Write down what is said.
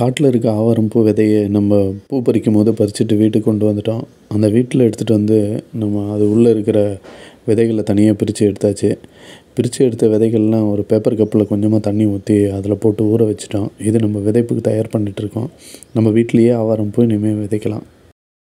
காட்டில் இருக்க ஆவாரம் பூ விதையை நம்ம பூ பறிக்கும் போது பறிச்சுட்டு வீட்டுக்கு கொண்டு வந்துட்டோம் அந்த வீட்டில் எடுத்துகிட்டு வந்து நம்ம அது உள்ளே இருக்கிற விதைகளை தனியாக பிரித்து எடுத்தாச்சு பிரித்து எடுத்த விதைகள்லாம் ஒரு பேப்பர் கப்பில் கொஞ்சமாக தண்ணி ஊற்றி அதில் போட்டு ஊற வச்சுட்டோம் இது நம்ம விதைப்புக்கு தயார் பண்ணிகிட்ருக்கோம் நம்ம வீட்லேயே ஆவாரம் பூ இனிமேல் விதைக்கலாம்